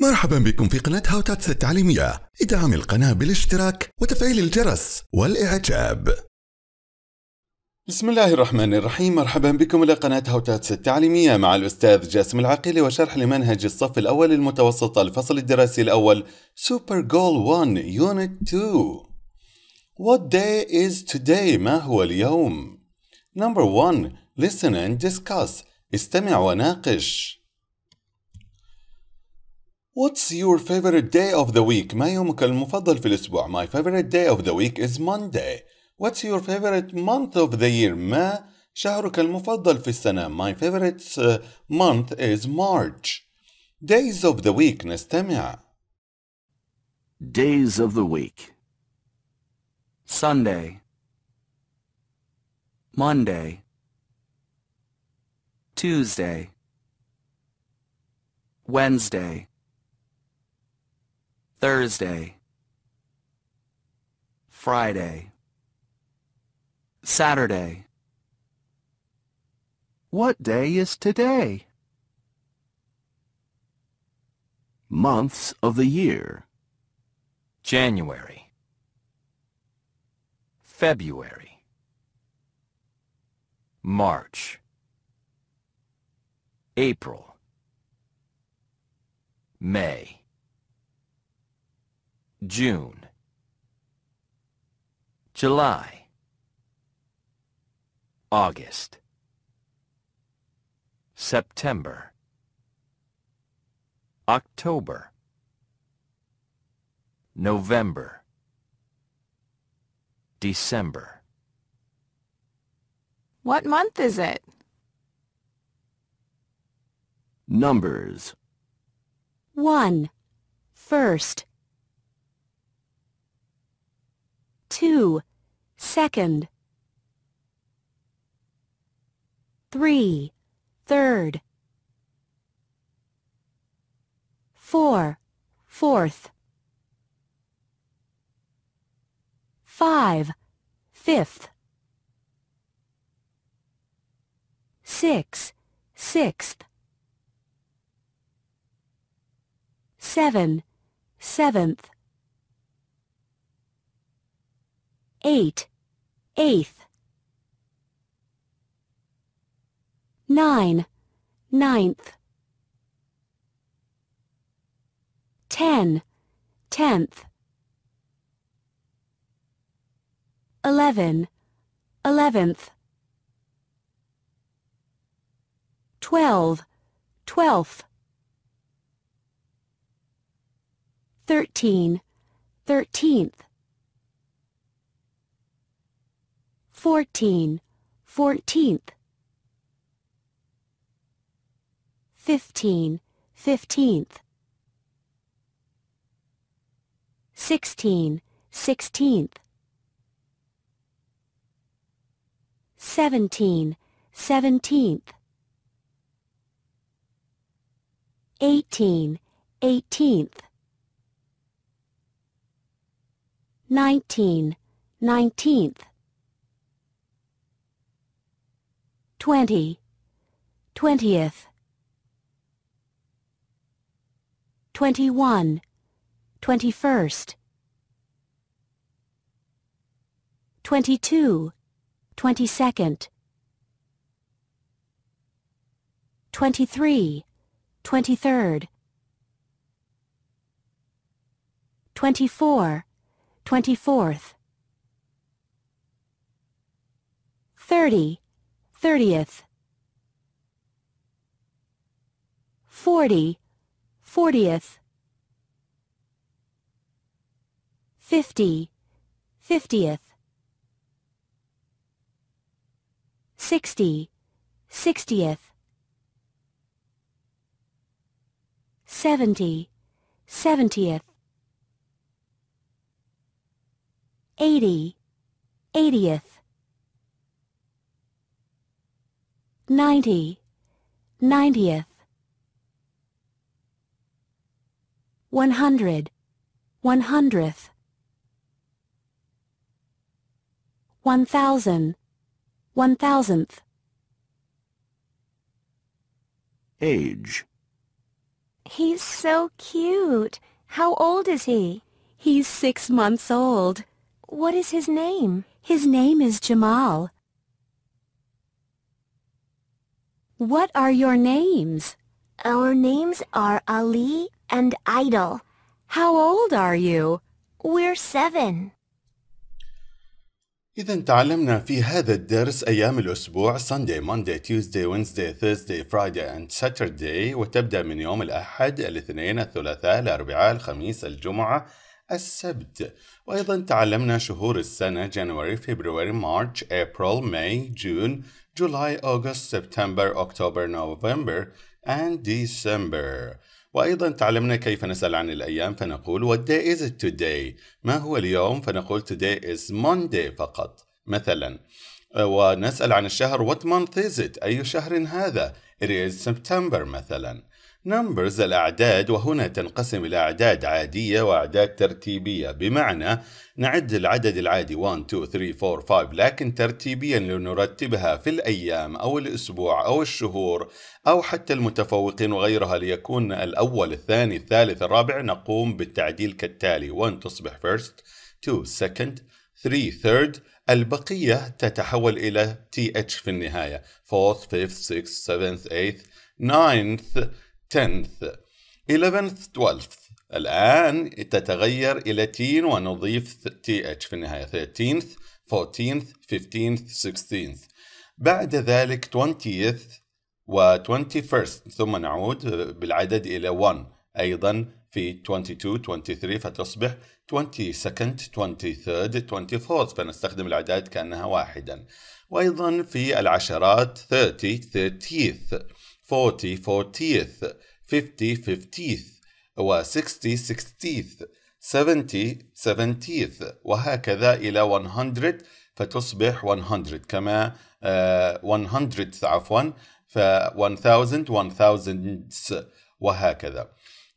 مرحبا بكم في قناة هاوتاتس التعليمية ادعم القناة بالاشتراك وتفعيل الجرس والإعجاب بسم الله الرحمن الرحيم مرحبا بكم إلى قناة هاوتاتس التعليمية مع الأستاذ جاسم العقيلي وشرح لمنهج الصف الأول المتوسط الفصل الدراسي الأول سوبر جول 1 يونت 2 What day is today ما هو اليوم؟ Number 1 Listen and discuss استمع وناقش What's your favorite day of the week؟ ما يومك المفضل في الأسبوع؟ My favorite day of the week is Monday. What's your favorite month of the year؟ ما شهرك المفضل في السنة؟ My favorite uh, month is March. Days of the week نستمع. Days of the week. Sunday. Monday. Tuesday. Wednesday. Thursday, Friday, Saturday. What day is today? Months of the year. January, February, March, April, May. June July August September October November December What month is it? Numbers 1. First two, second. Three, third. Four, fourth. Five, fifth. Six, sixth. Seven, seventh. eight, eighth. Nine, ninth. Ten, tenth. Eleven, eleventh. Twelve, twelfth. Thirteen, thirteenth. Fourteen, fourteenth. Fifteen, fifteenth. Sixteen, sixteenth. Seventeen, seventeenth. Eighteen, eighteenth. Nineteen, nineteenth. twenty, twentieth, twenty-one, twenty-first, twenty-two, twenty-second, twenty-three, twenty-third, twenty-four, twenty-fourth, thirty, thirtieth. Forty, fortieth. Fifty, fiftieth. Sixty, sixtieth. Seventy, seventieth. Eighty, eightieth. ninety, ninetieth, one hundred, one hundredth, one thousand, one thousandth, age. He's so cute. How old is he? He's six months old. What is his name? His name is Jamal. What are your names? Our names are Ali and Idol. How old are you? We're seven. إذا تعلمنا في هذا الدرس أيام الأسبوع Sunday, Monday, Tuesday, Wednesday, Thursday, Friday and Saturday وتبدأ من يوم الأحد، الاثنين، الثلاثاء، الأربعاء، الخميس، الجمعة، السبت وأيضا تعلمنا شهور السنة January, February, March, April, May, June, July, August, September, October, November and December وأيضا تعلمنا كيف نسأل عن الأيام فنقول What day is it today؟ ما هو اليوم؟ فنقول today is Monday فقط مثلا ونسأل عن الشهر What month is it؟ أي شهر هذا؟ It is September مثلا numbers الأعداد وهنا تنقسم إلى أعداد عادية وأعداد ترتيبية بمعنى نعد العدد العادي 1 2 3 4 5 لكن ترتيبيا لنرتبها في الأيام أو الأسبوع أو الشهور أو حتى المتفوقين وغيرها ليكون الأول الثاني الثالث الرابع نقوم بالتعديل كالتالي 1 تصبح first 2 second 3 third البقية تتحول إلى TH في النهاية 4th 5th 6th 7th 8th 9th 10th 11th 12th الآن تتغير إلى تين ونضيف th في النهاية 13th 14th 15th 16th بعد ذلك 20th و 21st ثم نعود بالعدد إلى 1 أيضا في 22 23 فتصبح 22nd 23rd 24th فنستخدم الأعداد كأنها واحدا وأيضا في العشرات 30 30th 40 40 fifty 50 50 و 60 sixtieth, seventy 70 وهكذا إلى 100 فتصبح 100 كما 100 عفوا ف 1000 1000 وهكذا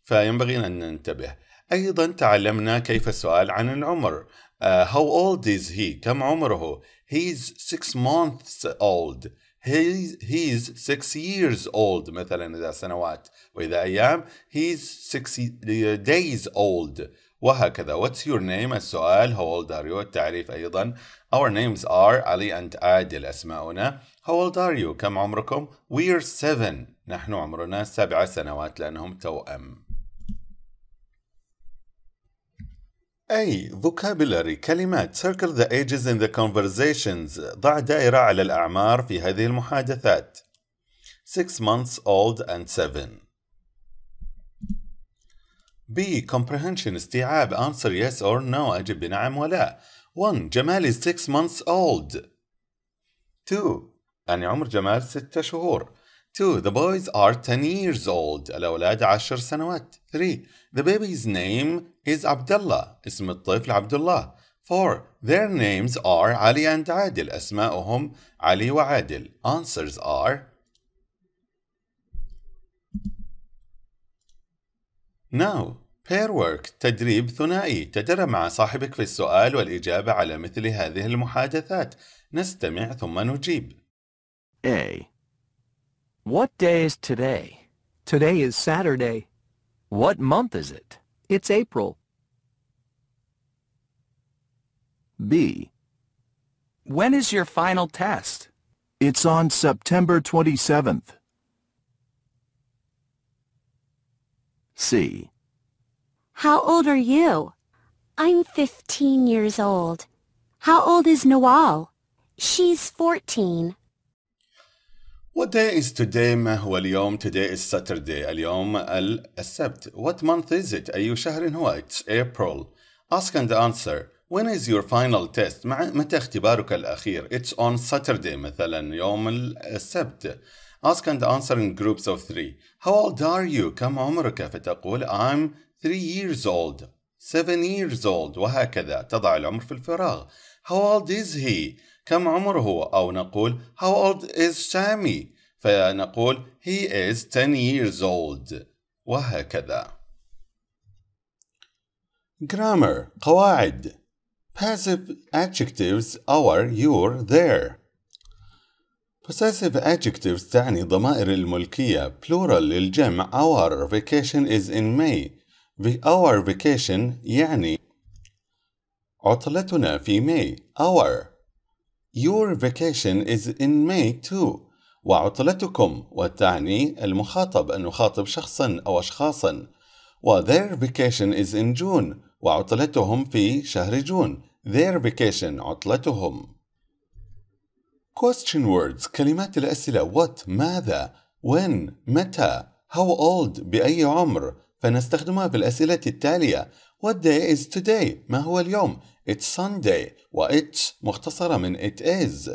فينبغي أن ننتبه أيضا تعلمنا كيف السؤال عن العمر uh, How old is he؟ كم عمره؟ He's six months old he's he's six years old مثلا إذا سنوات وإذا أيام he's six uh, days old وهكذا what's your name السؤال how old are you التعريف أيضا our names are علي and عادل أسماؤنا how old are you كم عمركم we are seven نحن عمرنا سبع سنوات لأنهم توأم أي vocabulary كلمات circle the ages in the conversations ضع دائرة على الأعمار في هذه المحادثات 6 months old and 7 B. Comprehension استيعاب Answer yes or no أجب بنعم ولا 1. جمال is 6 months old 2. يعني عمر جمال 6 شهور 2. The boys are 10 years old. الأولاد عشر سنوات. 3. The baby's name is Abdullah. اسم الطفل عبد الله. 4. Their names are علي and عادل. أسماؤهم علي وعادل. Answers are Now, pair work تدريب ثنائي تدرب مع صاحبك في السؤال والإجابة على مثل هذه المحادثات نستمع ثم نجيب A What day is today? Today is Saturday. What month is it? It's April. B. When is your final test? It's on September 27th. C. How old are you? I'm 15 years old. How old is Nawal? She's 14. What day is today ما هو اليوم? Today is Saturday. اليوم السبت. What month is it? أي شهر هو? It's April. Ask and answer. When is your final test? مع متى اختبارك الأخير? It's on Saturday مثلا يوم السبت. Ask and answer in groups of three. How old are you? كم عمرك? فتقول I'm three years old. Seven years old. وهكذا. تضع العمر في الفراغ. How old is he? كم عمره أو نقول How old is Sammy فنقول He is 10 years old وهكذا Grammar قواعد Passive adjectives our your their Possessive adjectives تعني ضمائر الملكية plural للجمع our vacation is in May our vacation يعني عطلتنا في May our Your vacation is in May too. وعطلتكم وتعني المخاطب أن نخاطب شخصا أو أشخاصا و their vacation is in June وعطلتهم في شهر جون their vacation عطلتهم Question words كلمات الأسئلة what ماذا when متى how old بأي عمر فنستخدمها في الأسئلة التالية What day is today؟ ما هو اليوم؟ It's Sunday و It's مختصرة من it is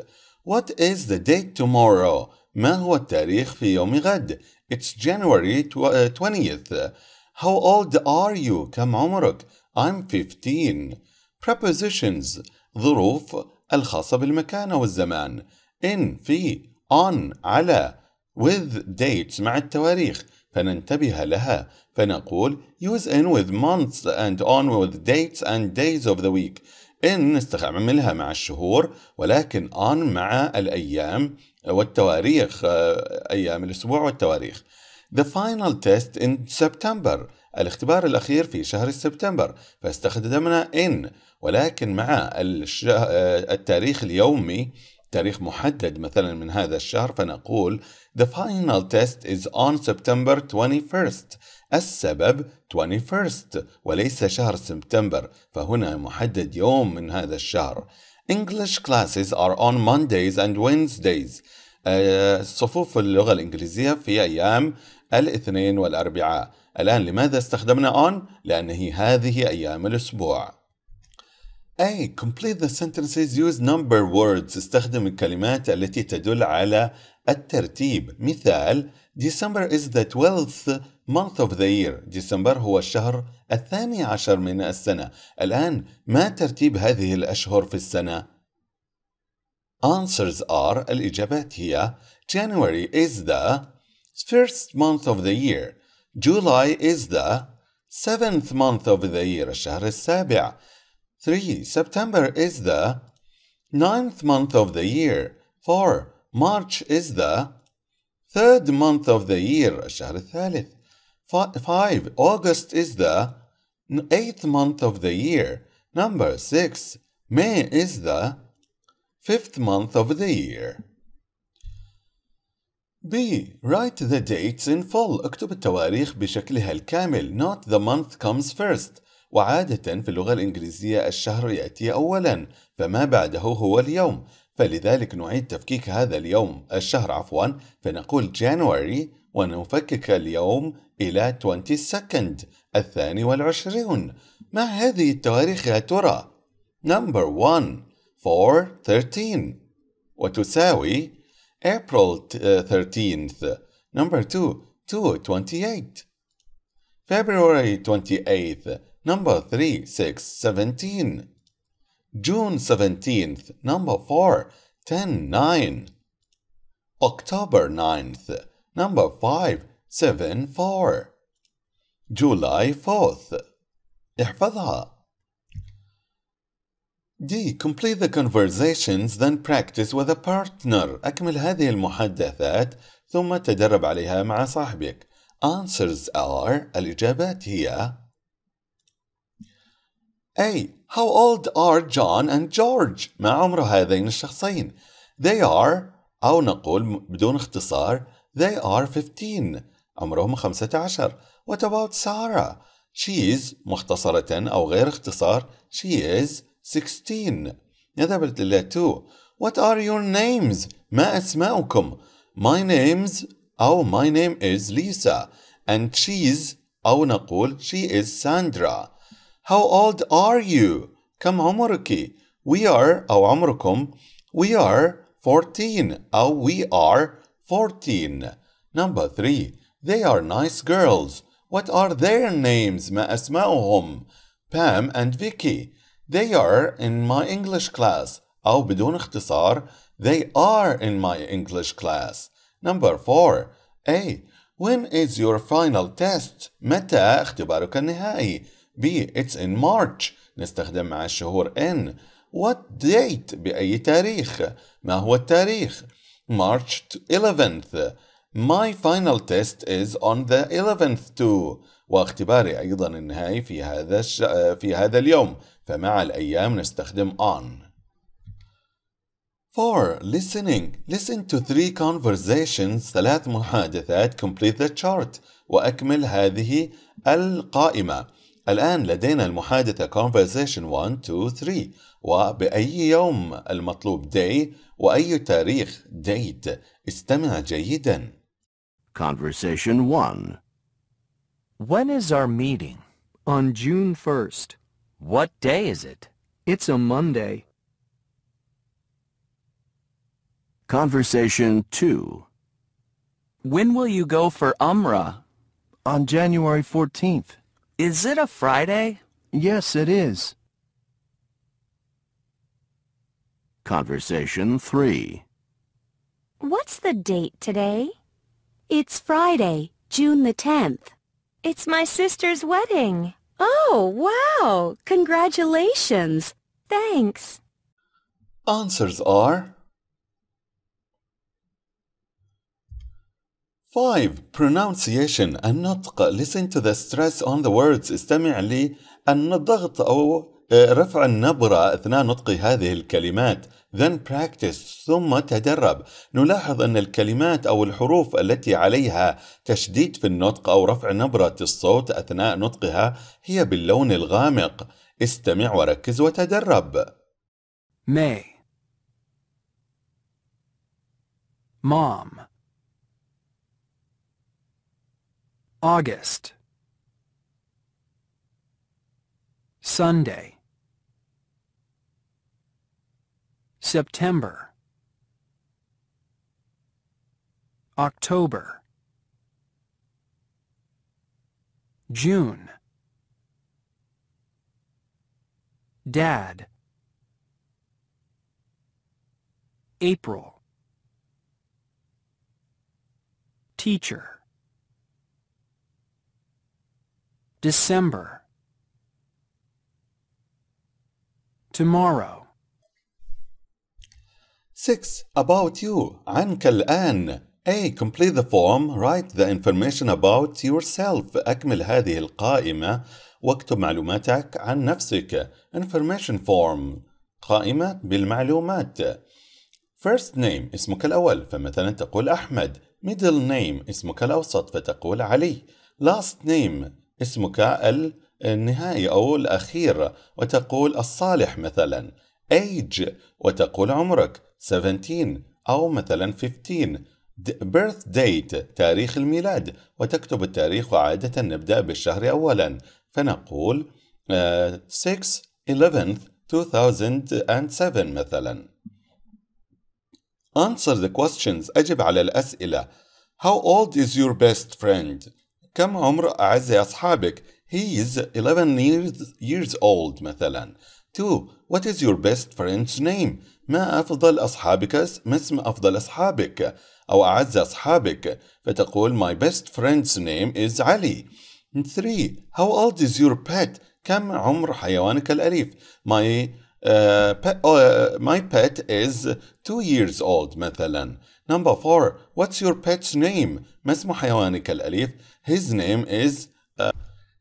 What is the date tomorrow؟ ما هو التاريخ في يوم غد؟ It's January 20th How old are you؟ كم عمرك؟ I'm 15 Prepositions ظروف الخاصة بالمكان والزمان in في on على with dates مع التواريخ فننتبه لها فنقول use in with months and on with dates and days of the week إن نستعملها مع الشهور ولكن on مع الأيام والتواريخ آه، أيام الأسبوع والتواريخ The final test in September الاختبار الأخير في شهر سبتمبر فاستخدمنا in ولكن مع آه، التاريخ اليومي تاريخ محدد مثلا من هذا الشهر فنقول The final test is on September 21st السبب 21st وليس شهر سبتمبر فهنا محدد يوم من هذا الشهر English classes are on Mondays and Wednesdays آه، صفوف اللغة الإنجليزية في أيام الاثنين والأربعاء الآن لماذا استخدمنا on؟ لأن هي هذه أيام الأسبوع أي complete the sentences use number words استخدم الكلمات التي تدل على الترتيب مثال December is the 12th month of the year ديسمبر هو الشهر الثاني عشر من السنة الآن ما ترتيب هذه الأشهر في السنة؟ Answers are الإجابات هي January is the first month of the year July is the seventh month of the year الشهر السابع 3. September is the ninth month of the year. 4. March is the third month of the year 5. August is the eighth month of the year Number 6. May is the fifth month of the year B. Write the dates in full اكتب التواريخ بشكلها الكامل Not the month comes first وعادة في اللغة الإنجليزية الشهر يأتي أولا فما بعده هو اليوم فلذلك نعيد تفكيك هذا اليوم الشهر عفوا فنقول January ونفكك اليوم إلى 22 الثاني والعشرون ما هذه التواريخ يا ترى؟ Number 1 4 13 وتساوي April 13th آه، Number 2 2 28 February 28th Number 3, 6, 17. June 17th. Number 4, 10, 9. October 9th. Number 5, 7, 4. July 4th. احفظها. D. Complete the conversations then practice with a partner. أكمل هذه المحادثات ثم تدرب عليها مع صاحبك. Answers are الإجابات هي A. How old are John and George؟ ما عمر هذين الشخصين؟ They are أو نقول بدون اختصار They are 15 عمرهم 15 What about Sarah؟ She is مختصرة أو غير اختصار She is 16 نذهب إلى 2 What are your names؟ ما أسماؤكم؟ My name's أو my name is Lisa and she's أو نقول she is Sandra How old are you? كم عمرك? We are أو عمركم We are 14 أو we are 14 Number 3 They are nice girls What are their names? ما أسماؤهم? Pam and Vicky They are in my English class أو بدون اختصار They are in my English class Number 4 A When is your final test? متى اختبارك النهائي؟ B it's in March نستخدم مع الشهور in what date بأي تاريخ ما هو التاريخ March 11th My final test is on the 11th too واختباري أيضا النهائي في هذا الش... في هذا اليوم فمع الأيام نستخدم on 4. Listening Listen to three conversations ثلاث محادثات complete the chart وأكمل هذه القائمة الآن لدينا المحادثة conversation 1, 2, 3 وبأي يوم المطلوب day وأي تاريخ date استمع جيدا Conversation 1 When is our meeting? On June 1st. What day is it? It's a Monday. Conversation 2 When will you go for Umrah? On January 14th. Is it a Friday? Yes, it is. Conversation 3 What's the date today? It's Friday, June the 10th. It's my sister's wedding. Oh, wow! Congratulations! Thanks. Answers are 5. Pronunciation النطق Listen to the stress on the words استمع الضغط أو آه، رفع النبرة أثناء نطق هذه الكلمات then practice ثم تدرب نلاحظ أن الكلمات أو الحروف التي عليها تشديد في النطق أو رفع نبرة الصوت أثناء نطقها هي باللون الغامق استمع وركز وتدرب May Mom August Sunday September October June Dad April Teacher December. Tomorrow. 6. About you. عنك الآن. A. Complete the form. Write the information about yourself. أكمل هذه القائمة واكتب معلوماتك عن نفسك. Information form. قائمة بالمعلومات. First name اسمك الأول فمثلا تقول أحمد. Middle name اسمك الأوسط فتقول علي. Last name اسمك النهائي أو الأخير وتقول الصالح مثلا age وتقول عمرك 17 أو مثلا 15 birth date تاريخ الميلاد وتكتب التاريخ وعادة نبدأ بالشهر أولا فنقول 6 11 2007 مثلا Answer the questions أجب على الأسئلة How old is your best friend? كم عمر أعز أصحابك He is 11 years, years old مثلا 2. What is your best friend's name ما أفضل أصحابك ما اسم أفضل أصحابك أو أعز أصحابك فتقول My best friend's name is Ali 3. How old is your pet كم عمر حيوانك الأليف My Uh, pet, uh, my pet is two years old مثلا. Number four, what's your pet's name؟ ما اسم حيوانك الأليف؟ his name is uh,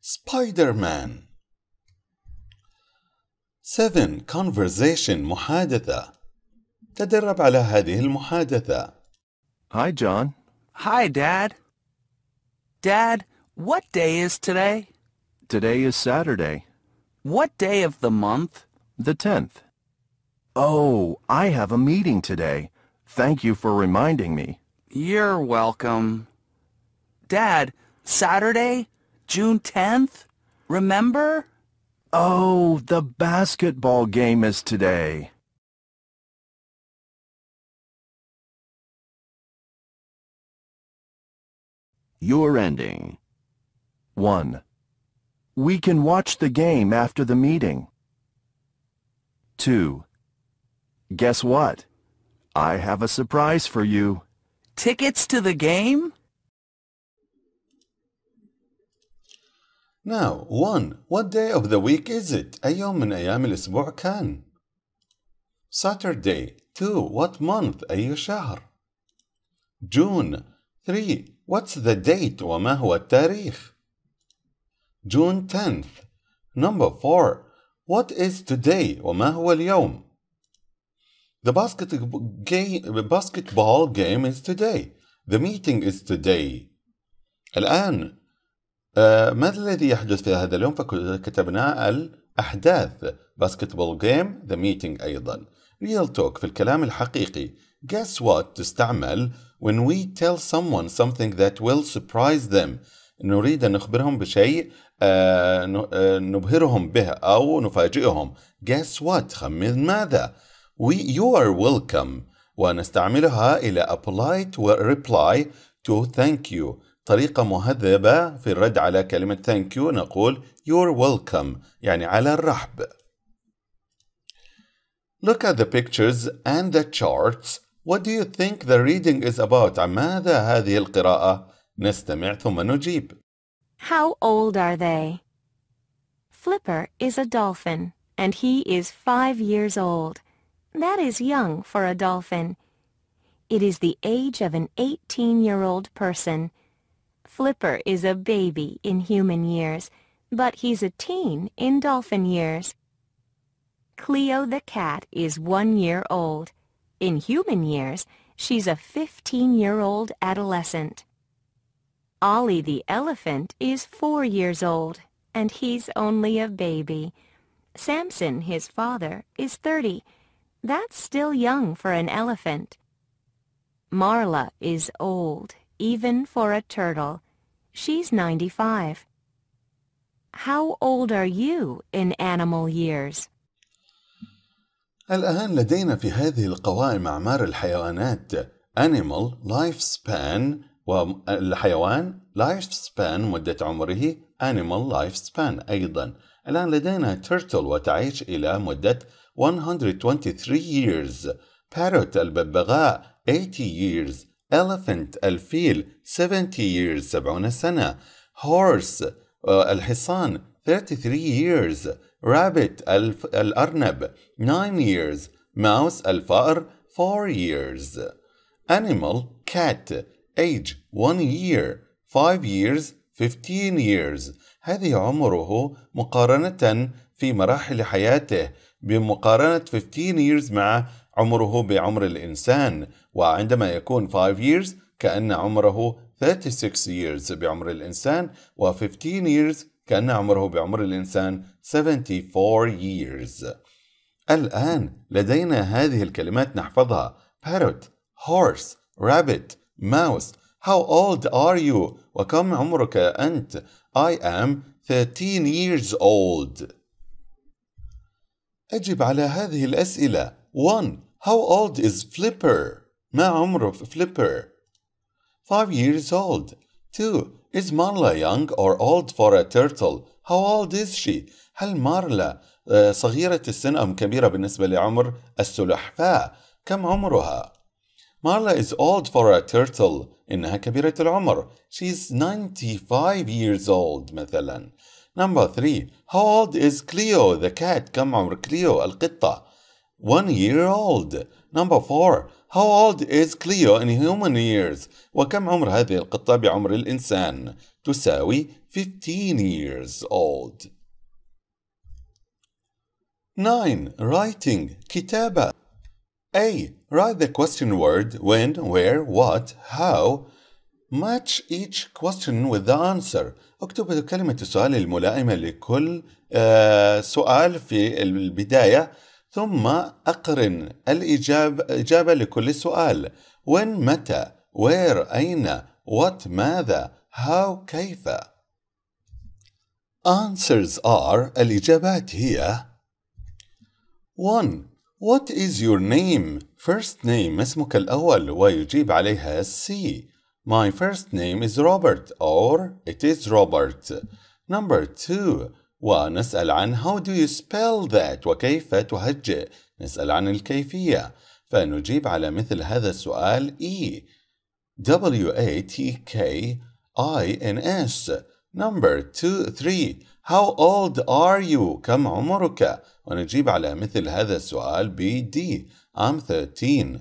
Spider Man. 7. Conversation محادثة تدرب على هذه المحادثة Hi John Hi Dad Dad, what day is today? Today is Saturday. What day of the month? The 10th. Oh, I have a meeting today. Thank you for reminding me. You're welcome. Dad, Saturday, June 10th? Remember? Oh, the basketball game is today. You're ending. 1. We can watch the game after the meeting. 2. Guess what? I have a surprise for you. Tickets to the game? Now, 1. What day of the week is it? أي يوم من أيام الأسبوع كان؟ Saturday. 2. What month? أي شهر؟ June. 3. What's the date? وما هو التاريخ؟ June 10th. Number 4. What is today? وما هو اليوم؟ The basket game, basketball game is today. The meeting is today. الآن آه، ماذا الذي يحدث في هذا اليوم فكتبنا الأحداث باسكتبول جيم ذا ميتينج أيضا real talk في الكلام الحقيقي guess what تستعمل when we tell someone something that will surprise them نريد أن نخبرهم بشيء آه، آه، نبهرهم به أو نفاجئهم guess what خمن ماذا we, you are welcome ونستعملها إلى a polite reply to thank you طريقة مهذبة في الرد على كلمة thank you نقول you're welcome يعني على الرحب. Look at the pictures and the charts. What do you think the reading is about? ماذا هذه القراءة؟ نستمع ثم نجيب. How old are they? Flipper is a dolphin and he is five years old. That is young for a dolphin. It is the age of an 18-year-old person. Flipper is a baby in human years, but he's a teen in dolphin years. Cleo the cat is one year old. In human years, she's a 15-year-old adolescent. Ollie the elephant is four years old, and he's only a baby. Samson, his father, is 30. That's still young for an elephant. Marla is old, even for a turtle. She's 95. How old are you in animal years? الآن لدينا في هذه القوائم أعمار الحيوانات animal life span والحيوان life span مدة عمره animal life span أيضا الآن لدينا turtle وتعيش إلى مدة 123 years parrot الببغاء 80 years elephant الفيل 70 years 70 سنة horse الحصان uh, 33 years rabbit الف... الأرنب 9 years mouse الفأر 4 years animal cat age 1 year 5 years 15 years هذه عمره مقارنة في مراحل حياته بمقارنة 15 years مع عمره بعمر الإنسان وعندما يكون 5 years كأن عمره 36 years بعمر الإنسان و15 years كأن عمره بعمر الإنسان 74 years الآن لدينا هذه الكلمات نحفظها parrot, horse, rabbit, mouse How old are you? وكم عمرك أنت? I am 13 years old أجب على هذه الأسئلة 1. How old is Flipper? ما عمر Flipper? Five years old. Two. Is Marla young or old for a turtle? How old is she? هل مارلا صغيرة السن أم كبيرة بالنسبة لعمر السلحفاة؟ كم عمرها؟ Marla is old for a turtle. إنها كبيرة العمر. She's 95 years old مثلا. Number 3. How old is Cleo the cat? كم عمر كليو القطة؟ one year old. Number four. How old is Cleo in human years? وكم عمر هذه القطة بعمر الإنسان؟ تساوي 15 years old. 9. Writing. كتابة. A. Write the question word when, where, what, how. Match each question with the answer. اكتب كلمة السؤال الملائمة لكل سؤال في البداية ثم أقرن الإجابة إجابة لكل سؤال when متى where أين what ماذا how كيف Answers are الإجابات هي 1. What is your name? First name اسمك الأول ويجيب عليها C. My first name is Robert or it is Robert. Number 2. ونسأل عن how do you spell that وكيف تهجئ نسأل عن الكيفية فنجيب على مثل هذا السؤال E W A T K I N S number 2 3 how old are you كم عمرك ونجيب على مثل هذا السؤال B D I'm 13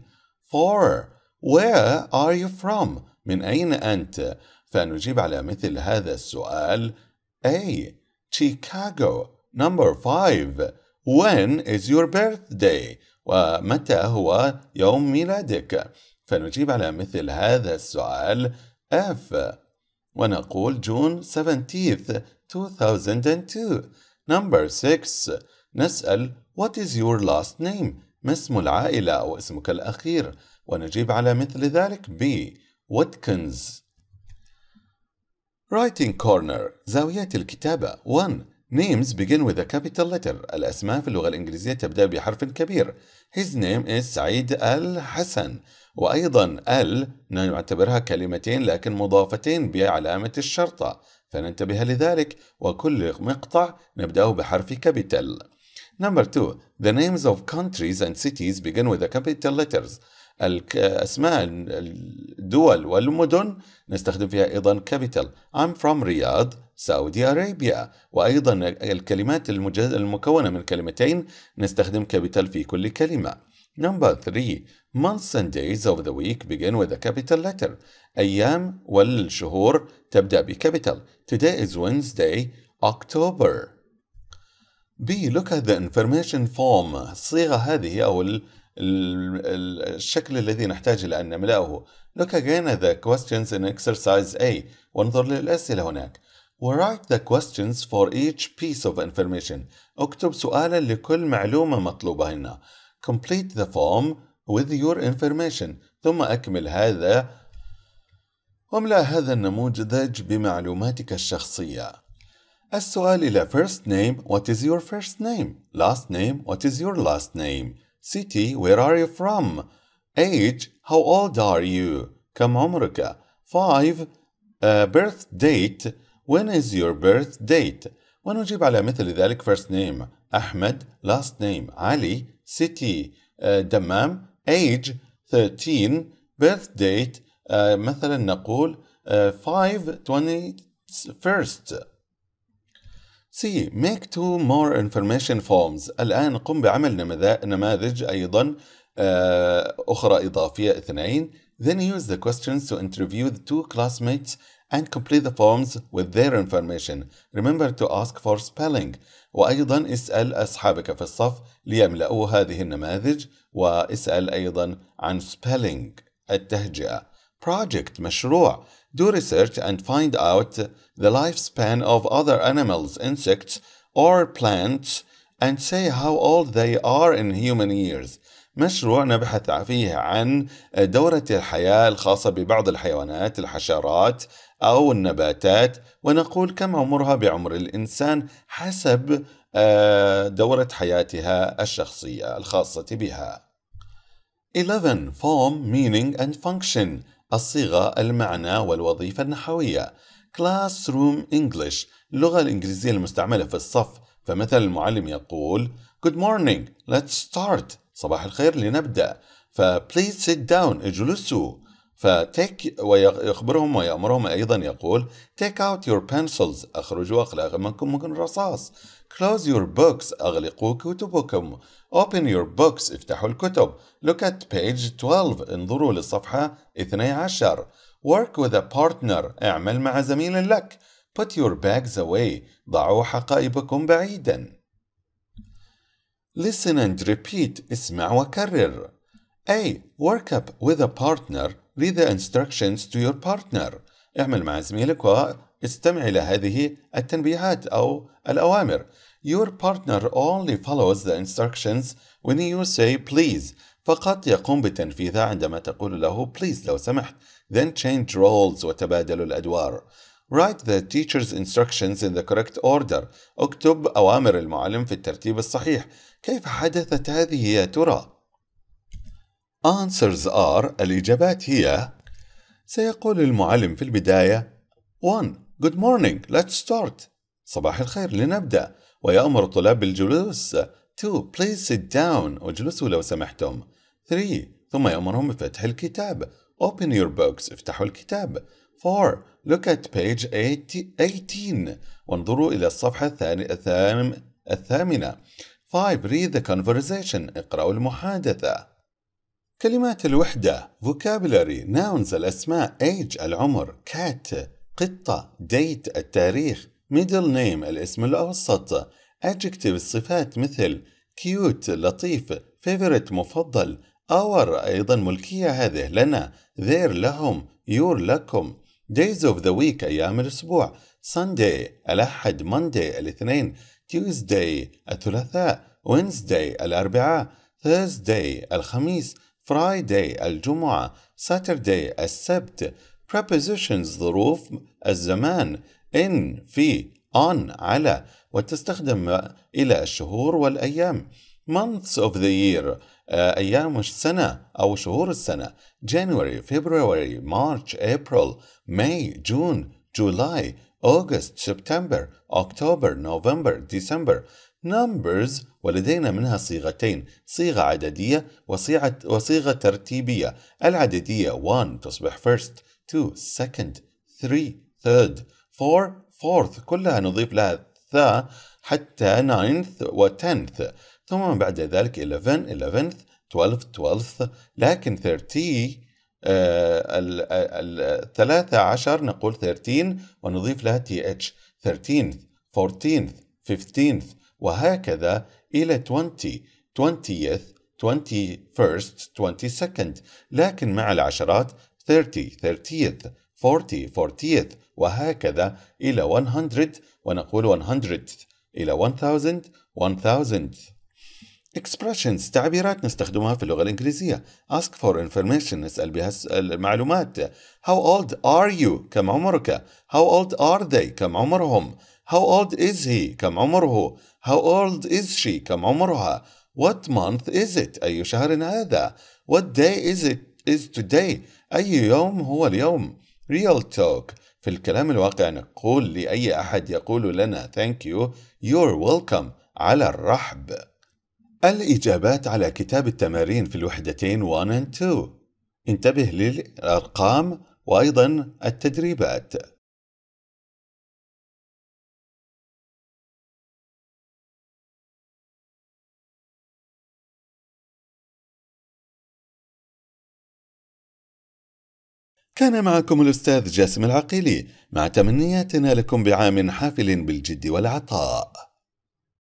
4 where are you from من أين أنت فنجيب على مثل هذا السؤال A Chicago Number 5 When is your birthday ومتى هو يوم ميلادك فنجيب على مثل هذا السؤال F ونقول June 17th 2002 Number 6 نسأل What is your last name ما اسم العائلة أو اسمك الأخير ونجيب على مثل ذلك B Watkins Writing Corner زاويات الكتابة 1 Names begin with a capital letter الأسماء في اللغة الإنجليزية تبدأ بحرف كبير His name is سعيد الحسن وأيضا ال نعتبرها كلمتين لكن مضافتين بعلامة الشرطة فننتبه لذلك وكل مقطع نبدأه بحرف كابيتال Number 2 The names of countries and cities begin with the capital letters أسماء الدول والمدن نستخدم فيها أيضا capital I'm from رياض سعودي أرابيا وأيضا الكلمات المجز... المكونة من كلمتين نستخدم capital في كل كلمة Number 3 Months and days of the week begin with a capital letter أيام والشهور تبدأ بكابيتال Today is Wednesday October B. Look at the information form صيغة هذه أو الشكل الذي نحتاج إلى أن نملأه Look again at the questions in exercise A وانظر للأسئلة هناك Write the questions for each piece of information اكتب سؤالا لكل معلومة مطلوبة هنا complete the form with your information ثم أكمل هذا واملأ هذا النموذج بمعلوماتك الشخصية السؤال إلى first name what is your first name last name what is your last name City, where are you from? Age, how old are you? كم عمرك? 5. Uh, birth date, when is your birth date? ونجيب على مثل ذلك first name أحمد last name Ali. city uh, دمام age 13 birth date uh, مثلا نقول uh, 5 21st سي Make two more information forms. الآن قم بعمل نماذج أيضا أخرى إضافية اثنين. Then use the questions to interview the two classmates and complete the forms with their information. Remember to ask for spelling. وأيضا اسأل أصحابك في الصف ليملأوا هذه النماذج واسأل أيضا عن spelling التهجئة. Project مشروع do research and find out the lifespan of other animals, insects, or plants and say how old they are in human years. مشروع نبحث فيه عن دورة الحياة الخاصة ببعض الحيوانات الحشرات أو النباتات ونقول كم عمرها بعمر الإنسان حسب دورة حياتها الشخصية الخاصة بها. 11. Form, meaning and function الصيغة المعنى والوظيفة النحوية Classroom English اللغة الإنجليزية المستعملة في الصف فمثلا المعلم يقول Good morning let's start صباح الخير لنبدأ ف please sit down اجلسوا فتيك ويخبرهم ويأمرهم أيضا يقول take out your pencils أخرجوا أقلامكم من الرصاص close your books أغلقوا كتبكم open your books افتحوا الكتب look at page 12 انظروا للصفحة 12 work with a partner اعمل مع زميل لك put your bags away ضعوا حقائبكم بعيدا listen and repeat اسمع وكرر A. Work up with a partner read the instructions to your partner اعمل مع زميلك واستمع إلى هذه التنبيهات أو الأوامر Your partner only follows the instructions when you say please فقط يقوم بتنفيذها عندما تقول له please لو سمحت then change roles وتبادلوا الأدوار Write the teacher's instructions in the correct order. اكتب أوامر المعلم في الترتيب الصحيح. كيف حدثت هذه يا ترى؟ answers are الإجابات هي سيقول المعلم في البداية 1. Good morning, let's start. صباح الخير لنبدأ ويأمر الطلاب بالجلوس 2. Please sit down اجلسوا لو سمحتم 3. ثم يأمرهم بفتح الكتاب Open your books افتحوا الكتاب 4. Look at page 18 وانظروا إلى الصفحة الثامنة 5. Read the conversation اقرأوا المحادثة كلمات الوحدة vocabulary nouns الأسماء age العمر cat قطة date التاريخ middle name الاسم الأوسط adjective الصفات مثل cute لطيف favorite مفضل our أيضا ملكية هذه لنا their لهم your لكم days of the week أيام الأسبوع Sunday الأحد Monday الاثنين Tuesday الثلاثاء Wednesday الأربعاء Thursday الخميس Friday الجمعة Saturday السبت prepositions ظروف الزمان in في on على وتستخدم إلى الشهور والأيام months of the year أيام السنة أو شهور السنة January, February, March, April, May, June, July, August, September, October, November, December numbers ولدينا منها صيغتين صيغة عددية وصيغة, وصيغة ترتيبية العددية 1 تصبح first 2 second 3 third 4 fourth كلها نضيف لها ثا حتى 9th و 10th ثم بعد ذلك 11 11th 12 12th لكن 30 آه، الثلاثة عشر نقول 13 ونضيف لها th 13th 14th 15th وهكذا إلى 20 20th 21st 22nd لكن مع العشرات 30 30th 40 40th وهكذا إلى 100 ونقول 100 th إلى 1000 1000 expressions تعبيرات نستخدمها في اللغة الإنجليزية ask for information نسأل بها المعلومات how old are you كم عمرك how old are they كم عمرهم How old is he? كم عمره؟ How old is she? كم عمرها؟ What month is it? أي شهر هذا؟ What day is it? Is today? أي يوم هو اليوم؟ Real talk في الكلام الواقع نقول لأي أحد يقول لنا thank you you're welcome على الرحب الإجابات على كتاب التمارين في الوحدتين 1 and 2 انتبه للأرقام وأيضا التدريبات كان معكم الأستاذ جاسم العقيلي مع تمنياتنا لكم بعام حافل بالجد والعطاء